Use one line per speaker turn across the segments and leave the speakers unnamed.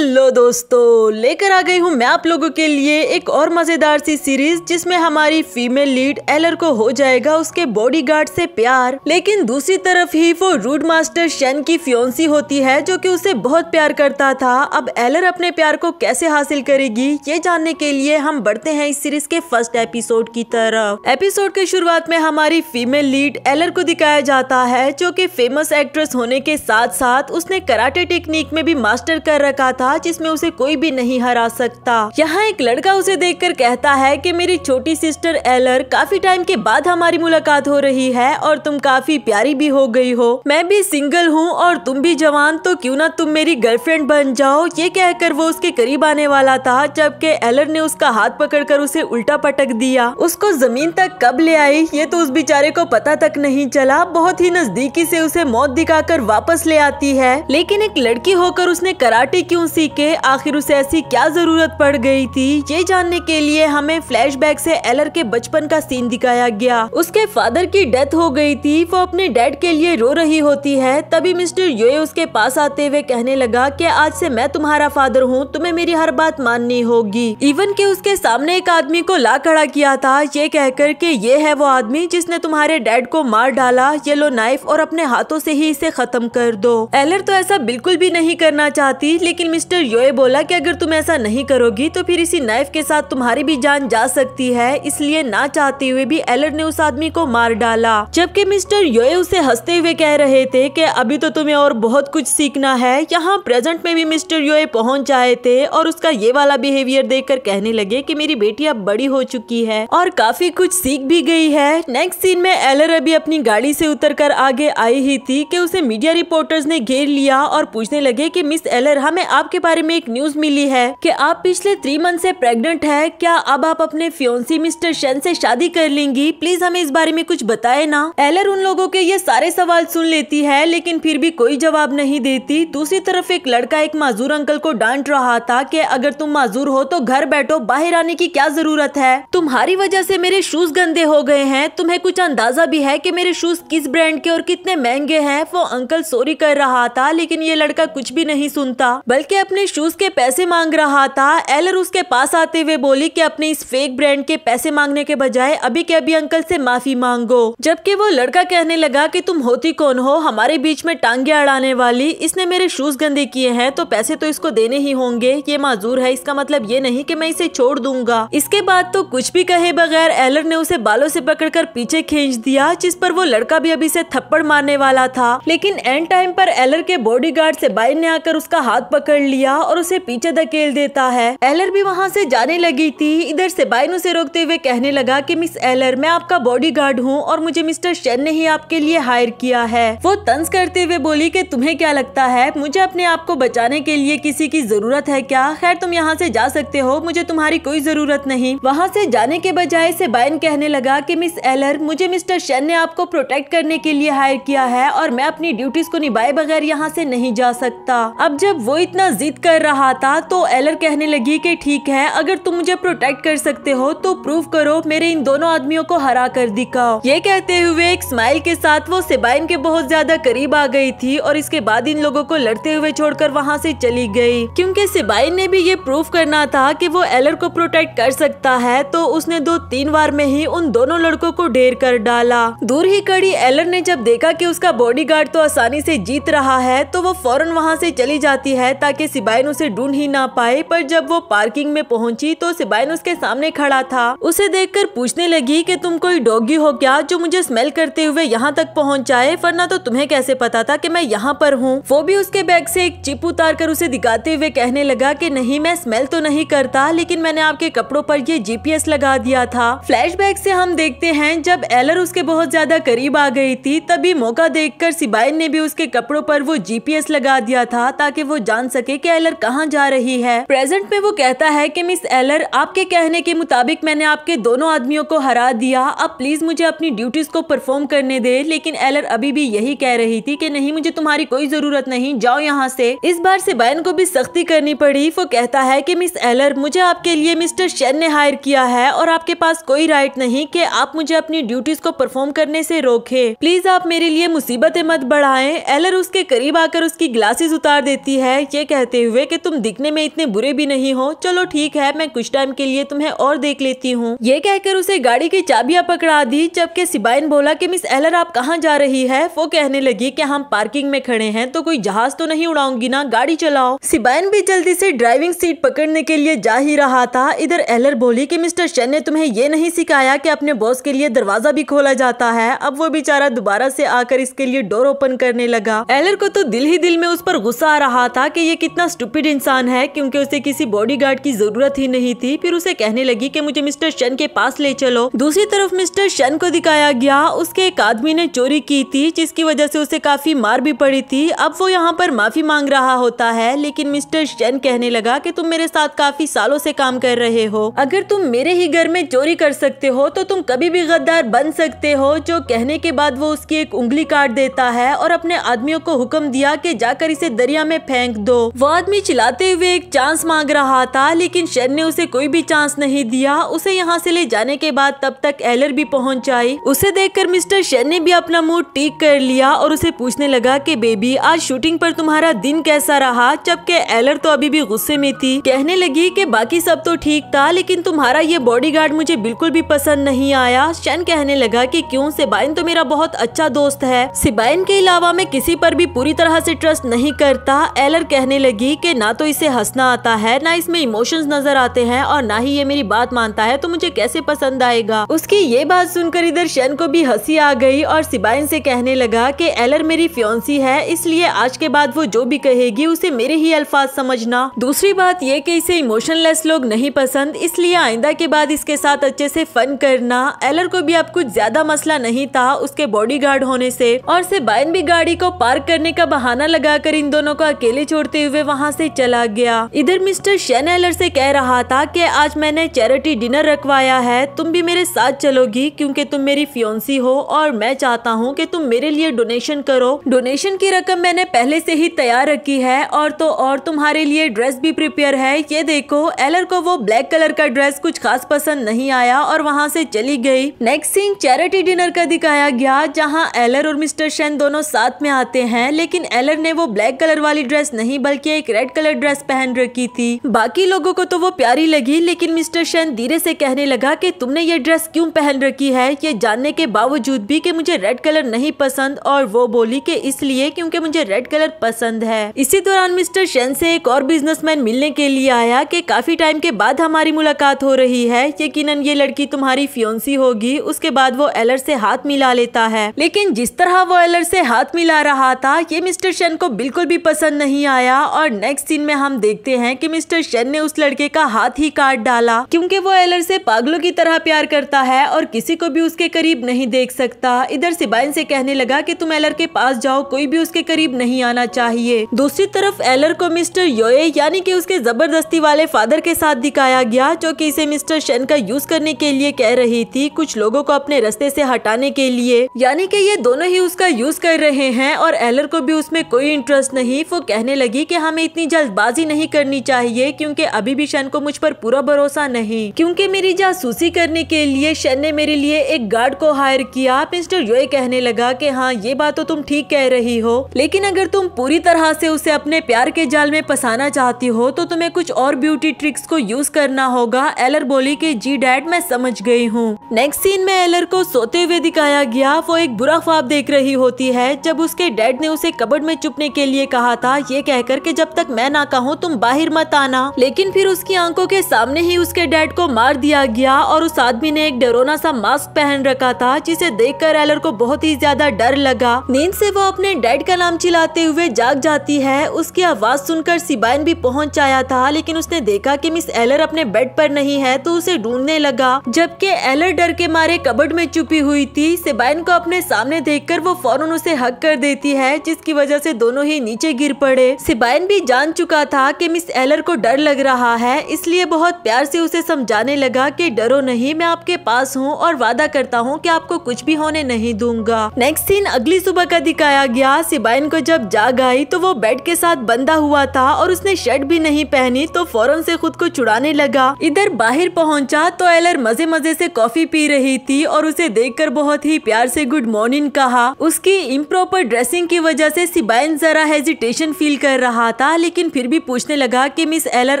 hello दोस्तों लेकर आ गई हूँ मैं आप लोगों के लिए एक और मज़ेदार सी सीरीज जिसमें हमारी फीमेल लीड एलर को हो जाएगा उसके बॉडीगार्ड से प्यार लेकिन दूसरी तरफ ही वो रूड मास्टर शेन की फ्योन्सी होती है जो कि उसे बहुत प्यार करता था अब एलर अपने प्यार को कैसे हासिल करेगी ये जानने के लिए हम बढ़ते हैं इस सीरीज के फर्स्ट एपिसोड की तरफ एपिसोड के शुरुआत में हमारी फीमेल लीड एलर को दिखाया जाता है जो की फेमस एक्ट्रेस होने के साथ साथ उसने कराटे टेक्निक में भी मास्टर कर रखा था था जिसमें उसे कोई भी नहीं हरा सकता यहाँ एक लड़का उसे देख कर कहता है की मेरी छोटी सिस्टर एलर काफी टाइम के बाद हमारी मुलाकात हो रही है और तुम काफी प्यारी भी हो गई हो मैं भी सिंगल हूँ और तुम भी जवान तो क्यों ना तुम मेरी गर्लफ्रेंड बन जाओ ये कहकर वो उसके करीब आने वाला था जबकि एलर ने उसका हाथ पकड़ उसे उल्टा पटक दिया उसको जमीन तक कब ले आई ये तो उस बेचारे को पता तक नहीं चला बहुत ही नजदीकी ऐसी उसे मौत दिखाकर वापस ले आती है लेकिन एक लड़की होकर उसने कराटे की खुशी के आखिर उसे ऐसी क्या जरूरत पड़ गई थी ये जानने के लिए हमें फ्लैशबैक से एलर के बचपन का सीन दिखाया गया उसके फादर की डेथ हो गई थी वो अपने डैड के लिए रो रही होती है तभी मिस्टर यो उसके पास आते हुए कहने लगा कि आज से मैं तुम्हारा फादर हूँ तुम्हें मेरी हर बात माननी होगी इवन के उसके सामने एक आदमी को ला खड़ा किया था ये कहकर के ये है वो आदमी जिसने तुम्हारे डैड को मार डाला ये लो नाइफ और अपने हाथों से ही इसे खत्म कर दो एलर तो ऐसा बिल्कुल भी नहीं करना चाहती लेकिन मिस्टर योए बोला कि अगर तुम ऐसा नहीं करोगी तो फिर इसी नाइफ के साथ तुम्हारी भी जान जा सकती है इसलिए ना चाहते हुए भी एलर ने उस आदमी को मार डाला जबकि मिस्टर योए उसे हंसते हुए कह रहे थे कि अभी तो तुम्हें और बहुत कुछ सीखना है यहाँ प्रेजेंट में भी मिस्टर योए पहुँच आए थे और उसका ये वाला बिहेवियर कर कहने लगे की मेरी बेटी अब बड़ी हो चुकी है और काफी कुछ सीख भी गयी है नेक्स्ट सीन में एलर अभी अपनी गाड़ी उतर कर आगे आई ही थी की उसे मीडिया रिपोर्टर्स ने घेर लिया और पूछने लगे की मिस एलर हमें आप आपके बारे में एक न्यूज मिली है कि आप पिछले थ्री मंथ से प्रेग्नेंट है क्या अब आप अपने फ्योन्सी मिस्टर शेन से शादी कर लेंगी प्लीज हमें इस बारे में कुछ बताए ना एलर उन लोगों के ये सारे सवाल सुन लेती है लेकिन फिर भी कोई जवाब नहीं देती दूसरी तरफ एक लड़का एक माजूर अंकल को डांट रहा था की अगर तुम माजूर हो तो घर बैठो बाहर आने की क्या जरूरत है तुम्हारी वजह ऐसी मेरे शूज गंदे हो गए हैं तुम्हे कुछ अंदाजा भी है की मेरे शूज किस ब्रांड के और कितने महंगे है वो अंकल सोरी कर रहा था लेकिन ये लड़का कुछ भी नहीं सुनता बल्कि अपने शूज़ के पैसे मांग रहा था एलर उसके पास आते हुए बोली कि अपने इस फेक ब्रांड के पैसे मांगने के बजाय अभी के अभी अंकल से माफ़ी मांगो जबकि वो लड़का कहने लगा कि तुम होती कौन हो हमारे बीच में टांगे अड़ाने वाली इसने मेरे शूज़ गंदे किए हैं तो पैसे तो इसको देने ही होंगे ये माजूर है इसका मतलब ये नहीं की मैं इसे छोड़ दूंगा इसके बाद तो कुछ भी कहे बगैर एलर ने उसे बालों से पकड़ पीछे खींच दिया जिस पर वो लड़का भी अभी से थप्पड़ मारने वाला था लेकिन एंड टाइम पर एलर के बॉडी से बाइन ने आकर उसका हाथ पकड़ लिया और उसे पीछे धकेल देता है एलर भी वहाँ से जाने लगी थी इधर से बाइन उसे रोकते हुए कहने लगा कि मिस एलर मैं आपका बॉडी गार्ड हूँ और मुझे मिस्टर शेन ने ही आपके लिए हायर किया है वो तंज करते हुए बोली की तुम्हे क्या लगता है मुझे अपने आप को बचाने के लिए किसी की जरूरत है क्या खैर तुम यहाँ ऐसी जा सकते हो मुझे तुम्हारी कोई जरूरत नहीं वहाँ ऐसी जाने के बजाय से बाइन कहने लगा की मिस एलर मुझे मिस्टर शेन ने आपको प्रोटेक्ट करने के लिए हायर किया है और मैं अपनी ड्यूटीज को निभाए बगैर यहाँ से नहीं जा सकता अब जब वो इतना जिद कर रहा था तो एलर कहने लगी कि ठीक है अगर तुम मुझे प्रोटेक्ट कर सकते हो तो प्रूव करो मेरे इन दोनों आदमियों को हरा कर दिखाओ ये कहते हुए एक स्माइल के साथ वो सिबाइन के बहुत ज्यादा करीब आ गई थी और इसके बाद इन लोगों को लड़ते हुए छोड़कर वहाँ से चली गई क्योंकि सिबाइन ने भी ये प्रूव करना था कि वो एलर को प्रोटेक्ट कर सकता है तो उसने दो तीन बार में ही उन दोनों लड़कों को ढेर कर डाला दूर ही कड़ी एलर ने जब देखा की उसका बॉडी तो आसानी ऐसी जीत रहा है तो वो फौरन वहाँ ऐसी चली जाती है ताकि सिबाइन उसे ढूंढ ही ना पाए पर जब वो पार्किंग में पहुंची तो सिबाइन उसके सामने खड़ा था उसे देखकर पूछने लगी कि तुम कोई डॉगी हो क्या जो मुझे स्मेल करते हुए यहाँ तक पहुँचाए वरना तो तुम्हें कैसे पता था की मैं यहाँ पर हूँ वो भी उसके बैग ऐसी एक चिप उतार कर उसे दिखाते हुए कहने लगा की नहीं मैं स्मेल तो नहीं करता लेकिन मैंने आपके कपड़ों आरोप ये जीपीएस लगा दिया था फ्लैश बैग हम देखते हैं जब एलर उसके बहुत ज्यादा करीब आ गई थी तभी मौका देखकर सिबाइन ने भी उसके कपड़ों पर वो जीपीएस लगा दिया था ताकि वो जान सके के एलर कहाँ जा रही है प्रेजेंट में वो कहता है की मिस एलर आपके कहने के मुताबिक मैंने आपके दोनों आदमियों को हरा दिया अब प्लीज मुझे अपनी ड्यूटीज को परफॉर्म करने दे लेकिन एलर अभी भी यही कह रही थी की नहीं मुझे तुम्हारी कोई जरूरत नहीं जाओ यहाँ से इस बार से बैन को भी सख्ती करनी पड़ी वो कहता है की मिस एलर मुझे आपके लिए मिस्टर शेन ने हायर किया है और आपके पास कोई राइट नहीं कि आप मुझे अपनी ड्यूटीज को परफॉर्म करने से रोके प्लीज आप मेरे लिए मुसीबतें मत बढ़ाएं एलर उसके करीब आकर उसकी ग्लासेस उतार देती है ये कह कहते हुए कि तुम दिखने में इतने बुरे भी नहीं हो चलो ठीक है मैं कुछ टाइम के लिए तुम्हें और देख लेती हूँ ये कहकर उसे गाड़ी की चाबियाँ पकड़ा दी जबकि सिबाइन बोला की मिस एलर आप कहाँ जा रही है वो कहने लगी की हम पार्किंग में खड़े हैं तो कोई जहाज तो नहीं उड़ाऊंगी ना गाड़ी चलाओ सिबाइन भी जल्दी ऐसी ड्राइविंग सीट पकड़ने के लिए जा ही रहा था इधर एलर बोली की मिस्टर शन ने तुम्हें ये नहीं सिखाया की अपने बॉस के लिए दरवाजा भी खोला जाता है अब वो बेचारा दोबारा से आकर इसके लिए डोर ओपन करने लगा एलर को तो दिल ही दिल में उस पर गुस्सा आ रहा था कि ये इतना स्टूपिड इंसान है क्योंकि उसे किसी बॉडीगार्ड की जरूरत ही नहीं थी फिर उसे कहने लगी कि मुझे मिस्टर शन के पास ले चलो दूसरी तरफ मिस्टर शन को दिखाया गया उसके एक आदमी ने चोरी की थी जिसकी वजह से उसे काफी मार भी पड़ी थी अब वो यहाँ पर माफी मांग रहा होता है लेकिन मिस्टर शन कहने लगा की तुम मेरे साथ काफी सालों से काम कर रहे हो अगर तुम मेरे ही घर में चोरी कर सकते हो तो तुम कभी भी गद्दार बन सकते हो जो कहने के बाद वो उसकी एक उंगली काट देता है और अपने आदमियों को हुक्म दिया कि जाकर इसे दरिया में फेंक दो वो आदमी चिल्लाते हुए एक चांस मांग रहा था लेकिन शेन ने उसे कोई भी चांस नहीं दिया उसे यहाँ से ले जाने के बाद तब तक एलर भी पहुँच आई उसे देखकर मिस्टर शेन ने भी अपना मूड ठीक कर लिया और उसे पूछने लगा कि बेबी आज शूटिंग पर तुम्हारा दिन कैसा रहा जबकि एलर तो अभी भी गुस्से में थी कहने लगी की बाकी सब तो ठीक था लेकिन तुम्हारा ये गार्ड मुझे बिल्कुल भी पसंद नहीं आया शन कहने लगा कि क्यों सिबाइन तो मेरा बहुत अच्छा दोस्त है सिबाइन के अलावा मैं किसी पर भी पूरी तरह से ट्रस्ट नहीं करता एलर कहने लगी लगी कि ना तो इसे हंसना आता है ना इसमें इमोशंस नजर आते हैं और ना ही ये मेरी बात मानता है तो मुझे कैसे पसंद आएगा उसकी ये बात सुनकर इधर शन को भी हंसी आ गई और सिबाइन से कहने लगा कि एलर मेरी फ्योन्सी है इसलिए आज के बाद वो जो भी कहेगी उसे मेरे ही अल्फाज समझना दूसरी बात ये की इसे इमोशनलेस लोग नहीं पसंद इसलिए आइंदा के बाद इसके साथ अच्छे से फन करना एलर को भी अब कुछ ज्यादा मसला नहीं था उसके बॉडी होने से और सिबाइन भी गाड़ी को पार्क करने का बहाना लगाकर इन दोनों को अकेले छोड़ते हुए हुए वहाँ से चला गया इधर मिस्टर शेनेलर से कह रहा था कि आज मैंने चैरिटी डिनर रखवाया है तुम भी मेरे साथ चलोगी क्योंकि तुम मेरी फ्योन्सी हो और मैं चाहता हूँ कि तुम मेरे लिए डोनेशन करो डोनेशन की रकम मैंने पहले से ही तैयार रखी है और तो और तुम्हारे लिए ड्रेस भी प्रिपेयर है ये देखो एलर को वो ब्लैक कलर का ड्रेस कुछ खास पसंद नहीं आया और वहाँ से चली गई नेक्स्ट सीन चैरिटी डिनर का दिखाया गया जहाँ एलर और मिस्टर शेन दोनों साथ में आते हैं लेकिन एलर ने वो ब्लैक कलर वाली ड्रेस नहीं बल्कि के एक रेड कलर ड्रेस पहन रखी थी बाकी लोगों को तो वो प्यारी लगी लेकिन मिस्टर शैन धीरे से कहने लगा कि तुमने ये ड्रेस क्यों पहन रखी है ये जानने के बावजूद भी कि मुझे रेड कलर नहीं पसंद और वो बोली कि इसलिए क्योंकि मुझे रेड कलर पसंद है इसी दौरान मिस्टर शैन से एक और बिजनेसमैन मिलने के लिए आया कि काफी टाइम के बाद हमारी मुलाकात हो रही है यकीन ये लड़की तुम्हारी फ्योन्सी होगी उसके बाद वो एलर से हाथ मिला लेता है लेकिन जिस तरह वो एलर से हाथ मिला रहा था ये मिस्टर शैन को बिल्कुल भी पसंद नहीं आया और और नेक्स्ट सीन में हम देखते हैं कि मिस्टर शेन ने उस लड़के का हाथ ही काट डाला क्योंकि वो एलर से पागलों की तरह प्यार करता है और किसी को भी उसके करीब नहीं देख सकता इधर सिबाइन से कहने लगा कि तुम एलर के पास जाओ कोई भी उसके करीब नहीं आना चाहिए दूसरी तरफ एलर को मिस्टर योए यानी की उसके जबरदस्ती वाले फादर के साथ दिखाया गया जो की इसे मिस्टर शेन का यूज करने के लिए कह रही थी कुछ लोगो को अपने रस्ते ऐसी हटाने के लिए यानी की ये दोनों ही उसका यूज कर रहे हैं और एलर को भी उसमें कोई इंटरेस्ट नहीं वो कहने लगी की हमें इतनी जल्दबाजी नहीं करनी चाहिए क्योंकि अभी भी शन को मुझ पर पूरा भरोसा नहीं क्योंकि मेरी जासूसी करने के लिए शन ने मेरे लिए एक गार्ड को हायर किया मिस्टर योए कहने लगा कि हाँ ये बात तो तुम ठीक कह रही हो लेकिन अगर तुम पूरी तरह से उसे अपने प्यार के जाल में फसाना चाहती हो तो तुम्हें कुछ और ब्यूटी ट्रिक्स को यूज करना होगा एलर बोली की जी डैड मैं समझ गई हूँ नेक्स्ट सीन में एलर को सोते हुए दिखाया गया वो एक बुरा ख्वाब देख रही होती है जब उसके डैड ने उसे कबड़ में चुपने के लिए कहा था ये कहकर के कि जब तक मैं ना कहूँ तुम बाहर मत आना लेकिन फिर उसकी आंखों के सामने ही उसके डैड को मार दिया गया और उस आदमी ने एक डरोना सा मास्क पहन रखा था जिसे देखकर एलर को बहुत ही ज्यादा डर लगा नींद ऐसी वो अपने डैड का नाम चिलते हुए जाग जाती है उसकी आवाज सुनकर सिबाइन भी पहुंच आया था लेकिन उसने देखा की मिस एलर अपने बेड पर नहीं है तो उसे ढूंढने लगा जबकि एलर डर के मारे कबड में छुपी हुई थी सिबाइन को अपने सामने देखकर वो फौरन उसे हक कर देती है जिसकी वजह से दोनों ही नीचे गिर पड़े सिबाइन बेन भी जान चुका था कि मिस एलर को डर लग रहा है इसलिए बहुत प्यार से उसे समझाने लगा कि डरो नहीं मैं आपके पास हूँ और वादा करता हूँ कि आपको कुछ भी होने नहीं दूंगा नेक्स्ट सीन अगली सुबह का दिखाया गया सिबाइन को जब जाग आई तो वो बेड के साथ बंधा हुआ था और उसने शर्ट भी नहीं पहनी तो फौरन से खुद को छुड़ाने लगा इधर बाहर पहुँचा तो एलर मजे मजे से कॉफी पी रही थी और उसे कर बहुत ही प्यार से गुड मॉर्निंग कहा उसकी इम्प्रॉपर ड्रेसिंग की वजह से सिबाइन जरा हेजिटेशन फील कर रहा पाता लेकिन फिर भी पूछने लगा कि मिस एलर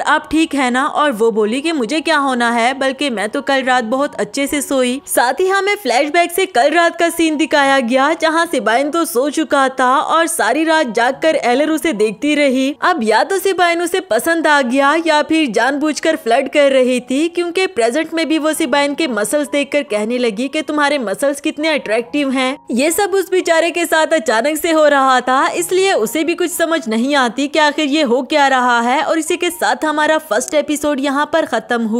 आप ठीक है ना और वो बोली कि मुझे क्या होना है बल्कि मैं तो कल रात बहुत अच्छे से सोई साथ ही हमें फ्लैशबैक से कल रात का सीन दिखाया गया जहाँ सिबाइन तो सो चुका था और सारी रात जाग कर एलर उसे देखती रही अब या तो सिबाइन उसे पसंद आ गया या फिर कर फ्लड कर रही थी क्योंकि प्रेजेंट में भी वो सिबाइन के मसल्स कर कहने लगी कि तुम्हारे मसल्स कितने अट्रैक्टिव है ये सब उस बेचारे के साथ अचानक से हो रहा था इसलिए उसे भी कुछ समझ नहीं आती कि कि आखिर ये हो क्या रहा है और इसी के साथ हमारा फर्स्ट एपिसोड यहाँ पर ख़त्म हुआ